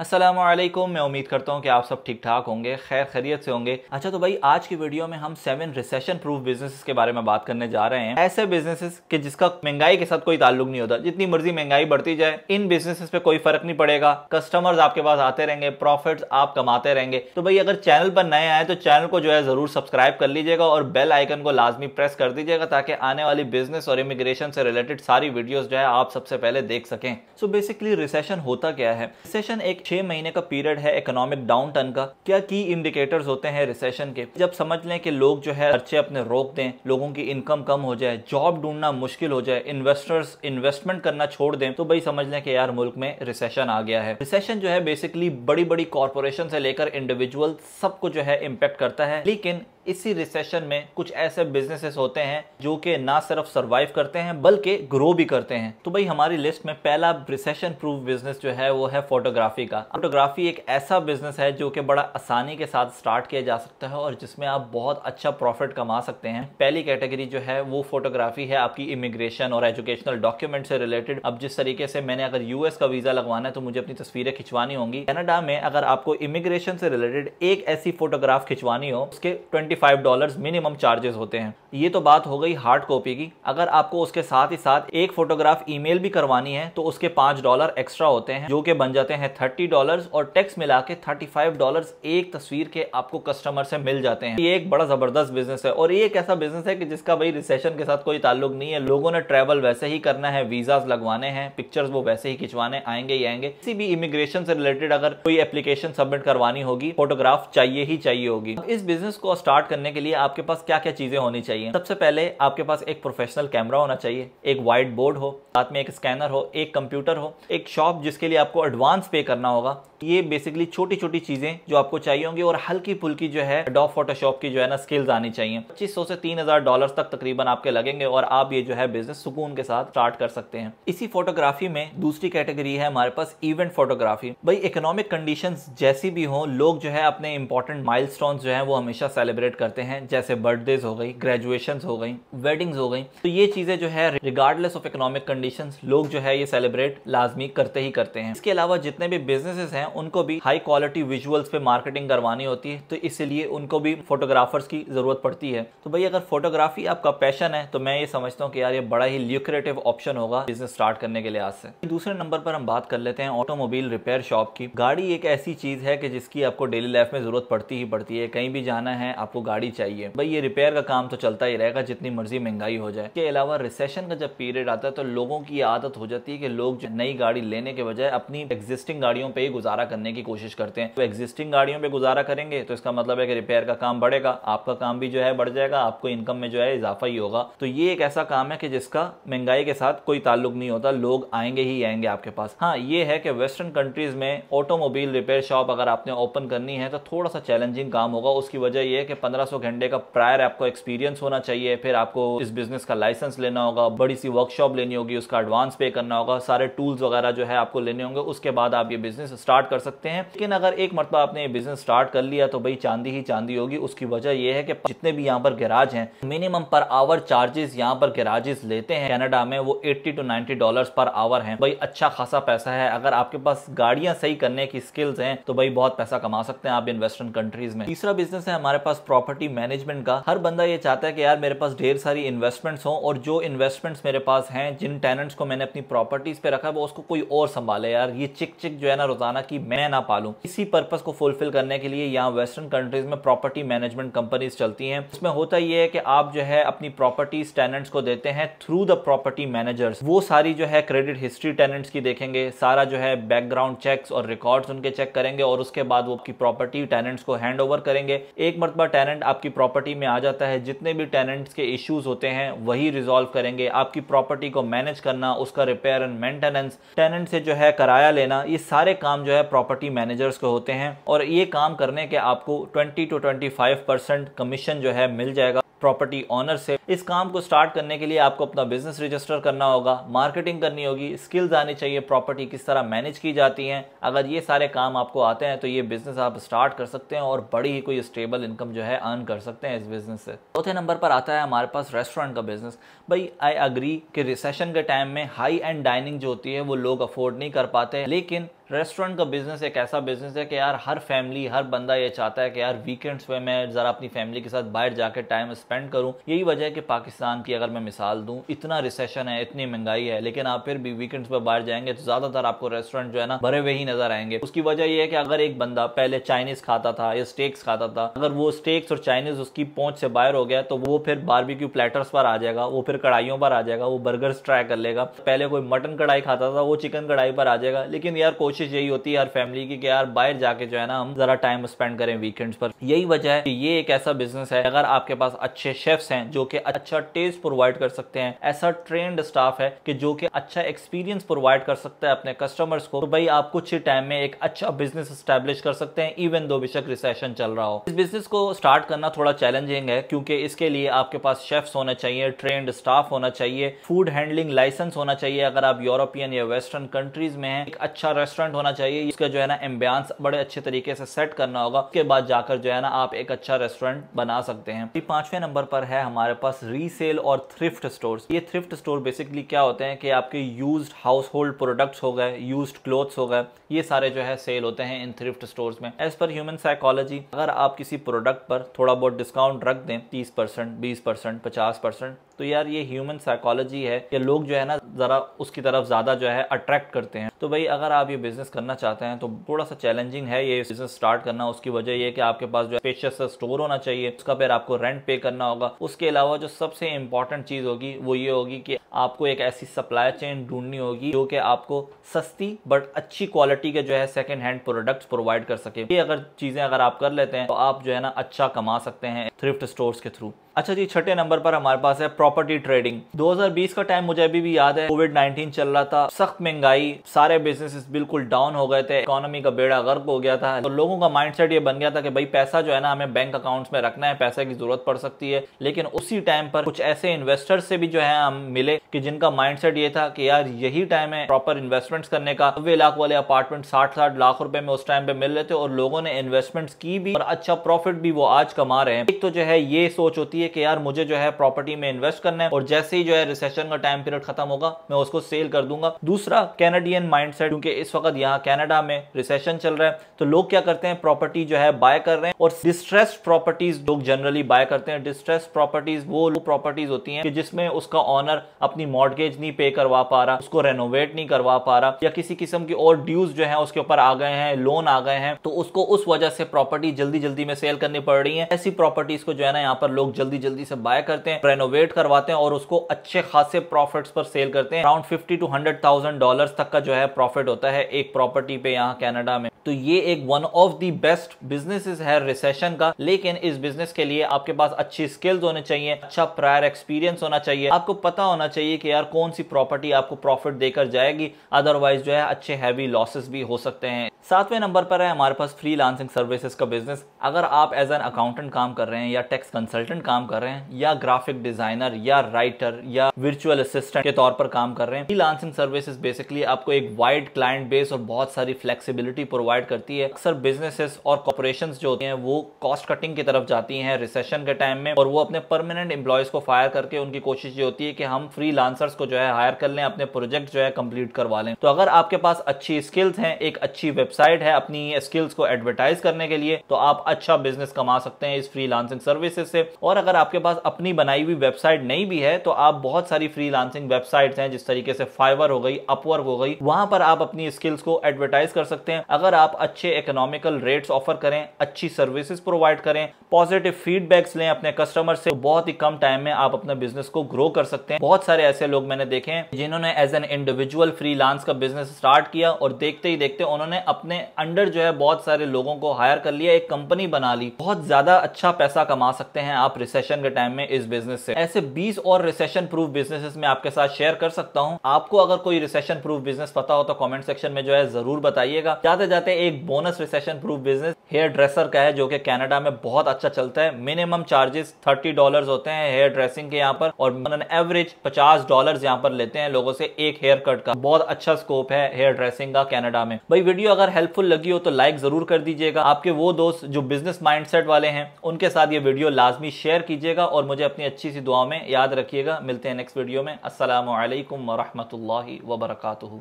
असलम मैं उम्मीद करता हूँ कि आप सब ठीक ठाक होंगे खैर खैरियत से होंगे अच्छा तो भाई आज की वीडियो में हम सेवन रिसेशन प्रूफ बिजनेस के बारे में बात करने जा रहे हैं ऐसे बिजनेस के जिसका महंगाई के साथ कोई ताल्लुक नहीं होता जितनी मर्जी महंगाई बढ़ती जाए इन बिजनेस पे कोई फर्क नहीं पड़ेगा कस्टमर्स आपके पास आते रहेंगे प्रॉफिट आप कमाते रहेंगे तो भाई अगर चैनल पर नए आए तो चैनल को जो है जरूर सब्सक्राइब कर लीजिएगा और बेल आइकन को लाजमी प्रेस कर दीजिएगा ताकि आने वाली बिजनेस और इमिग्रेशन से रिलेटेड सारी वीडियोज जो है आप सबसे पहले देख सकें सो बेसिकली रिसेशन होता क्या है रिसेशन एक छह महीने का पीरियड है इकोनॉमिक डाउन टर्न का क्या की इंडिकेटर्स होते हैं रिसेशन के जब समझ लें कि लोग जो है खर्चे अपने रोक दें लोगों की इनकम कम हो जाए जॉब ढूंढना मुश्किल हो जाए इन्वेस्टर्स इन्वेस्टमेंट करना छोड़ दें तो भाई समझ लें कि यार मुल्क में रिसेशन आ गया है रिसेशन जो है बेसिकली बड़ी बड़ी कॉरपोरेशन से लेकर इंडिविजुअल सबको जो है इम्पेक्ट करता है लेकिन इसी रिसेशन में कुछ ऐसे बिजनेसेस होते हैं जो कि ना सिर्फ सर्वाइव करते हैं बल्कि ग्रो भी करते हैं तो भाई हमारी लिस्ट में पहला रिसेशन प्रूफ बिजनेस जो है वो है फोटोग्राफी का फोटोग्राफी एक ऐसा बिजनेस है जो कि बड़ा आसानी के साथ स्टार्ट किया जा सकता है और जिसमें आप बहुत अच्छा प्रॉफिट कमा सकते हैं पहली कैटेगरी जो है वो फोटोग्राफी है आपकी इमिग्रेशन और एजुकेशनल डॉक्यूमेंट से रिलेटेड अब जिस तरीके से मैंने अगर यूएस का वीजा लगवाना है तो मुझे अपनी तस्वीरें खिंचवानी होंगी कनाडा में अगर आपको इमिग्रेशन से रिलेटेड एक ऐसी फोटोग्राफ खिंचवानी हो उसके twenty five dollar minimum charges होते हैं ये तो बात हो गई हार्ड कॉपी की अगर आपको उसके साथ ही साथ एक फोटोग्राफ ईमेल भी करवानी है तो उसके पांच डॉलर एक्स्ट्रा होते हैं जो कि बन जाते हैं थर्टी डॉलर और टैक्स मिला के थर्टी फाइव डॉलर एक तस्वीर के आपको कस्टमर से मिल जाते हैं ये एक बड़ा जबरदस्त बिजनेस है और ये एक ऐसा बिजनेस है कि जिसका भाई रिसेशन के साथ कोई ताल्लुक नहीं है लोगों ने ट्रेवल वैसे ही करना है वीजाज लगवाने हैं पिक्चर्स वो वैसे ही खिंचवाने आएंगे ही आएंगे किसी भी इमिग्रेशन से रिलेटेड अगर कोई एप्लीकेशन सबमिट करवानी होगी फोटोग्राफ चाहिए ही चाहिए होगी इस बिजनेस को स्टार्ट स्टार्ट करने के लिए आपके पास क्या क्या चीज़ें होनी चाहिए सबसे पहले आपके पास एक प्रोफेशनल कैमरा होना चाहिए एक वाइट बोर्ड हो साथ में एक स्कैनर हो एक कंप्यूटर हो एक शॉप जिसके लिए आपको एडवांस पे करना होगा ये बेसिकली छोटी छोटी चीजें जो आपको चाहिए होंगी और हल्की फुल्की जो है डॉफ फोटोशॉप की जो है ना स्किल्स आनी चाहिए पच्चीस से तीन हजार डॉलर तक तकरीबन आपके लगेंगे और आप ये जो है बिजनेस सुकून के साथ स्टार्ट कर सकते हैं इसी फोटोग्राफी में दूसरी कैटेगरी है हमारे पास इवेंट फोटोग्राफी भाई इकोनॉमिक कंडीशन जैसी भी हो लोग जो है अपने इंपॉर्टेंट माइल जो है वो हमेशा सेलिब्रेट करते हैं जैसे बर्थडेज हो गई ग्रेजुएशन हो गई वेडिंग्स हो गई तो ये चीजें जो है रिगार्डलेस ऑफ इकोनॉमिक कंडीशन लोग जो है ये सेलिब्रेट लाजमी करते ही करते हैं इसके अलावा जितने भी बिजनेसेस हैं उनको भी हाई क्वालिटी विजुअल्स पे मार्केटिंग करवानी होती है तो इसलिए उनको भी फोटोग्राफर्स की ज़रूरत पड़ती है तो भाई अगर फोटोग्राफी आपका पैशन है तो मैं ये समझता हूँ कि यार ये बड़ा ही ल्यूक्रेटिव ऑप्शन होगा बिजनेस स्टार्ट करने के लिहाज से दूसरे नंबर पर हम बात कर लेते हैं ऑटोमोबाइल रिपेयर शॉप की गाड़ी एक ऐसी चीज़ है कि जिसकी आपको डेली लाइफ में ज़रूरत पड़ती ही पड़ती है कहीं भी जाना है आपको गाड़ी चाहिए भाई ये रिपेयर का काम तो चलता ही रहेगा जितनी मर्जी महंगाई हो जाए इसके अलावा रिसेशन का जब पीरियड आता है तो लोगों की आदत हो जाती है कि लोग नई गाड़ी लेने के बजाय अपनी एग्जिस्टिंग गाड़ियों पर ही गुजारा गुजारा करने की कोशिश करते हैं तो एग्जिस्टिंग गाड़ियों पर गुजारा करेंगे तो इसका मतलब है कि रिपेयर का काम बढ़ेगा आपका काम भी जो है बढ़ जाएगा आपको इनकम में जो है इजाफा ही होगा तो ये एक ऐसा काम है कि जिसका महंगाई के साथ कोई ताल्लुक नहीं होता लोग आएंगे ही आएंगे आपके पास हाँ ये है कि वेस्टर्न कंट्रीज में ऑटोमोबाइल रिपेयर शॉप अगर आपने ओपन करनी है तो थोड़ा सा चैलेंजिंग काम होगा उसकी वजह यह है कि 1500 घंटे का प्रायर आपको एक्सपीरियंस होना चाहिए फिर आपको इस बिजनेस का लाइसेंस लेना होगा बड़ी सी वर्कशॉप लेनी होगी उसका एडवांस पे करना होगा सारे टूल्स वगैरह जो है आपको लेने होंगे उसके बाद आप ये बिजनेस स्टार्ट कर सकते हैं लेकिन अगर एक मरतबा आपने बिजनेस स्टार्ट कर लिया तो भाई चांदी ही चांदी होगी उसकी वजह यह है कि जितने भी यहाँ पर गैराज हैं मिनिमम पर आवर चार्जेस यहाँ पर गैराजेस लेते हैं कनाडा में वो 80 टू 90 डॉलर्स पर आवर हैं भाई अच्छा खासा पैसा है अगर आपके पास गाड़ियां सही करने की स्किल्स हैं तो भाई बहुत पैसा कमा सकते हैं आप इन वेस्टर्न कंट्रीज में तीसरा बिजनेस है हमारे पास प्रॉपर्टी मैनेजमेंट का हर बंदा ये चाहता है कि यार मेरे पास ढेर सारी इन्वेस्टमेंट्स हो और जो इन्वेस्टमेंट्स मेरे पास हैं जिन टेनेंट्स को मैंने अपनी प्रॉपर्टीज पे रखा है वो उसको कोई और संभाले यार ये चिक चिक जो है ना रोजाना की मैं ना पालू इसी पर्पज को फुलफिल करने के लिए यहाँ वेस्टर्न कंट्रीज में प्रॉपर्टी मैनेजमेंट कंपनीज चलती हैं इसमें होता यह है कि आप जो है अपनी प्रॉपर्टी टेनेंट्स को देते हैं थ्रू द प्रॉपर्टी मैनेजर्स वो सारी जो है क्रेडिट हिस्ट्री टेनेंट्स की देखेंगे सारा जो है बैकग्राउंड चेक्स और रिकॉर्ड्स उनके चेक करेंगे और उसके बाद वो आपकी प्रॉपर्टी टेनेंट्स को हैंड करेंगे एक मरतबा टेनेंट आपकी प्रॉपर्टी में आ जाता है जितने भी टेनेंट्स के इश्यूज होते हैं वही रिजोल्व करेंगे आपकी प्रॉपर्टी को मैनेज करना उसका रिपेयर एंड मेंटेनेंस टेनेंट से जो है कराया लेना ये सारे काम जो है प्रॉपर्टी मैनेजर्स के होते हैं और ये काम करने के आपको 20 टू 25 परसेंट कमीशन जो है मिल जाएगा प्रॉपर्टी ओनर से इस काम को स्टार्ट करने के लिए आपको अपना बिजनेस रजिस्टर करना होगा मार्केटिंग करनी होगी स्किल्स आनी चाहिए प्रॉपर्टी किस तरह मैनेज की जाती हैं अगर ये सारे काम आपको आते हैं तो ये बिजनेस आप स्टार्ट कर सकते हैं और बड़ी ही कोई स्टेबल इनकम जो है अर्न कर सकते हैं इस बिजनेस से चौथे नंबर पर आता है हमारे पास रेस्टोरेंट का बिजनेस भाई आई अग्री कि रिसेशन के टाइम में हाई एंड डाइनिंग जो होती है वो लोग अफोर्ड नहीं कर पाते लेकिन रेस्टोरेंट का बिज़नेस एक ऐसा बिज़नेस है कि यार हर फैमिली हर बंदा ये चाहता है कि यार वीकेंड्स पे मैं ज़रा अपनी फैमिली के साथ बाहर जाकर टाइम स्पेंड करूँ यही वजह है कि पाकिस्तान की अगर मैं मिसाल दूँ इतना रिसेशन है इतनी महंगाई है लेकिन आप फिर भी वीकेंड्स पर बाहर जाएंगे तो ज़्यादातर आपको रेस्टोरेंट जो है ना भरे हुए ही नजर आएंगे उसकी वजह यह है कि अगर एक बंदा पहले चाइनीज़ खाता था या स्टेक्स खाता था अगर वो स्टेक्स और चाइनीज़ उसकी पहुँच से बाहर हो गया तो वो फिर बारबिक्यू प्लेटर्स पर आ जाएगा वो फिर कढ़ाइयों पर आ जाएगा वो बर्गर्स ट्राई कर लेगा पहले कोई मटन कढ़ाई खाता था वो चिकन कढ़ाई पर आ जाएगा लेकिन यार कोशिश कोशिश यही होती है हर फैमिली की कि यार बाहर जाके जो है ना हम ज़रा टाइम स्पेंड करें वीकेंड्स पर यही वजह है कि ये एक ऐसा बिजनेस है अगर आपके पास अच्छे शेफ्स हैं जो कि अच्छा टेस्ट प्रोवाइड कर सकते हैं ऐसा ट्रेंड स्टाफ है कि जो कि अच्छा एक्सपीरियंस प्रोवाइड कर सकता है अपने कस्टमर्स को तो भाई आप कुछ ही टाइम में एक अच्छा बिजनेस स्टैब्लिश कर सकते हैं इवन दो बेशक रिसेशन चल रहा हो इस बिजनेस को स्टार्ट करना थोड़ा चैलेंजिंग है क्योंकि इसके लिए आपके पास शेफ्स होना चाहिए ट्रेंड स्टाफ होना चाहिए फूड हैंडलिंग लाइसेंस होना चाहिए अगर आप यूरोपियन या वेस्टर्न कंट्रीज में है एक अच्छा रेस्टोरेंट डिफरेंट होना चाहिए इसका जो है ना एम्बियांस बड़े अच्छे तरीके से सेट करना होगा उसके बाद जाकर जो है ना आप एक अच्छा रेस्टोरेंट बना सकते हैं पांचवें नंबर पर है हमारे पास रीसेल और थ्रिफ्ट स्टोर ये थ्रिफ्ट स्टोर बेसिकली क्या होते हैं कि आपके यूज हाउस होल्ड प्रोडक्ट्स हो गए यूज क्लोथ्स हो गए ये सारे जो है सेल होते हैं इन थ्रिफ्ट स्टोर में एज पर ह्यूमन साइकोलॉजी अगर आप किसी प्रोडक्ट पर थोड़ा बहुत डिस्काउंट रख दें तीस परसेंट बीस परसेंट पचास परसेंट तो यार ये ह्यूमन साइकोलॉजी है कि लोग जो है ना ज़रा उसकी तरफ ज़्यादा जो है अट्रैक्ट करते हैं तो भाई अगर आप ये बिज़नेस करना चाहते हैं तो थोड़ा सा चैलेंजिंग है ये बिज़नेस स्टार्ट करना उसकी वजह यह कि आपके पास जो है पेशा स्टोर होना चाहिए उसका फिर आपको रेंट पे करना होगा उसके अलावा जो सबसे इंपॉर्टेंट चीज़ होगी वो ये होगी कि आपको एक ऐसी सप्लाई चेन ढूंढनी होगी जो कि आपको सस्ती बट अच्छी क्वालिटी के जो है सेकेंड हैंड प्रोडक्ट्स प्रोवाइड कर सके ये अगर चीज़ें अगर आप कर लेते हैं तो आप जो है ना अच्छा कमा सकते हैं थ्रिफ्ट स्टोर्स के थ्रू अच्छा जी छठे नंबर पर हमारे पास है प्रॉपर्टी ट्रेडिंग 2020 का टाइम मुझे अभी भी याद है है कोविड नाइन्टीन चल रहा था सख्त महंगाई सारे बिजनेस बिल्कुल डाउन हो गए थे इकोनॉमी का बेड़ा गर्क हो गया था तो लोगों का माइंडसेट ये बन गया था कि भाई पैसा जो है ना हमें बैंक अकाउंट्स में रखना है पैसे की जरूरत पड़ सकती है लेकिन उसी टाइम पर कुछ ऐसे इन्वेस्टर्स से भी जो है हम मिले कि जिनका माइंडसेट ये था कि यार यही टाइम है प्रॉपर इन्वेस्टमेंट्स करने का नब्बे लाख वाले अपार्टमेंट साठ साठ लाख रुपए में उस टाइम पे मिल रहे थे और लोगों ने इन्वेस्टमेंट्स की भी और अच्छा प्रॉफिट भी वो आज कमा रहे हैं एक तो जो है ये सोच होती है कि यार मुझे जो है प्रॉपर्टी में इन्वेस्ट करना है और जैसे ही जो है रिसेशन का टाइम पीरियड खत्म होगा करूंगा मैं उसको सेल कर दूंगा दूसरा कैनेडियन माइंडसेट क्योंकि इस वक्त यहाँ कनाडा में रिसेशन चल रहा है तो लोग क्या करते हैं प्रॉपर्टी जो है बाय कर रहे हैं और डिस्ट्रेस प्रॉपर्टीज लोग जनरली बाय करते हैं डिस्ट्रेस प्रॉपर्टीज वो प्रॉपर्टीज होती है जिसमें उसका ऑनर अपनी मॉडगेज नहीं पे करवा पा रहा उसको रेनोवेट नहीं करवा पा रहा या किसी किस्म की और ड्यूज जो है उसके ऊपर आ गए हैं लोन आ गए हैं तो उसको उस वजह से प्रॉपर्टी जल्दी जल्दी में सेल करनी पड़ रही है ऐसी प्रॉपर्टीज को जो है ना यहाँ पर लोग जल्दी जल्दी से बाय करते हैं रेनोवेट करवाते हैं और उसको अच्छे खासे प्रॉफिट्स पर सेल कर करते हैं around fifty to hundred thousand dollar तक का जो है प्रॉफिट होता है एक प्रॉपर्टी पे यहाँ कैनेडा में तो ये एक one of the best business है रिसेशन का लेकिन इस बिजनेस के लिए आपके पास अच्छी स्किल्स होने चाहिए अच्छा प्रायर एक्सपीरियंस होना चाहिए आपको पता होना चाहिए कि यार कौन सी प्रॉपर्टी आपको प्रॉफिट देकर जाएगी अदरवाइज जो है अच्छे हैवी लॉसेस भी हो सकते हैं सातवें नंबर पर है हमारे पास फ्री लांसिंग सर्विसेज का बिजनेस अगर आप एज एन अकाउंटेंट काम कर रहे हैं या टैक्स कंसल्टेंट काम कर रहे हैं या ग्राफिक डिजाइनर या राइटर या वर्चुअल असिस्टेंट के तौर पर काम कर रहे हैं फ्री लांसिंग सर्विसेज बेसिकली आपको एक वाइड क्लाइंट बेस और बहुत सारी फ्लेक्सीबिलिटी प्रोवाइड करती है अक्सर बिजनेसेस और कॉपोरेशन जो होती है वो कॉस्ट कटिंग की तरफ जाती है रिसेशन के टाइम में और वो अपने परमानेंट एम्प्लॉयज को फायर करके उनकी कोशिश ये होती है कि हम फ्री लांसर्स को जो है हायर कर लें अपने प्रोजेक्ट जो है कंप्लीट करवा लें तो अगर आपके पास अच्छी स्किल्स हैं एक अच्छी वेब वेबसाइट है अपनी स्किल्स को एडवर्टाइज करने के लिए तो आप अच्छा बिजनेस कमा सकते हैं इस फ्री सर्विसेज से और अगर आपके पास अपनी बनाई हुई वेबसाइट नहीं भी है तो आप बहुत सारी फ्री वेबसाइट्स हैं जिस तरीके से फाइवर हो गई अपवर्क हो गई वहां पर आप अपनी स्किल्स को एडवर्टाइज कर सकते हैं अगर आप अच्छे इकोनॉमिकल रेट्स ऑफर करें अच्छी सर्विसेज प्रोवाइड करें पॉजिटिव फीडबैक्स लें अपने कस्टमर से तो बहुत ही कम टाइम में आप अपने बिजनेस को ग्रो कर सकते हैं बहुत सारे ऐसे लोग मैंने देखे हैं जिन्होंने एज एन इंडिविजुअल फ्रीलांस का बिजनेस स्टार्ट किया और देखते ही देखते उन्होंने अपने अंडर जो है बहुत सारे लोगों को हायर कर लिया एक कंपनी बना ली बहुत ज्यादा अच्छा पैसा कमा सकते हैं आप रिसेशन के टाइम में इस बिजनेस से ऐसे 20 और रिसेशन प्रूफ बिजनेस में आपके साथ शेयर कर सकता हूँ आपको अगर कोई रिसेशन प्रूफ बिजनेस पता हो तो कॉमेंट सेक्शन में जो है जरूर बताइएगा जाते जाते एक bonus recession proof business hairdresser का है जो कि कनाडा में बहुत अच्छा चलता है मिनिमम चार्जेस थर्टी डॉलर होते हैं हेयर ड्रेसिंग के यहाँ पर और एवरेज पचास डॉलर यहाँ पर लेते हैं लोगों से एक हेयर कट का बहुत अच्छा स्कोप है हेयर ड्रेसिंग का कैनेडा में भाई वीडियो अगर अगर हेल्पफुल लगी हो तो लाइक जरूर कर दीजिएगा आपके वो दोस्त जो बिजनेस माइंडसेट वाले हैं उनके साथ ये वीडियो लाजमी शेयर कीजिएगा और मुझे अपनी अच्छी सी दुआ में याद रखिएगा मिलते हैं नेक्स्ट वीडियो में असलम वरहमल वबरकू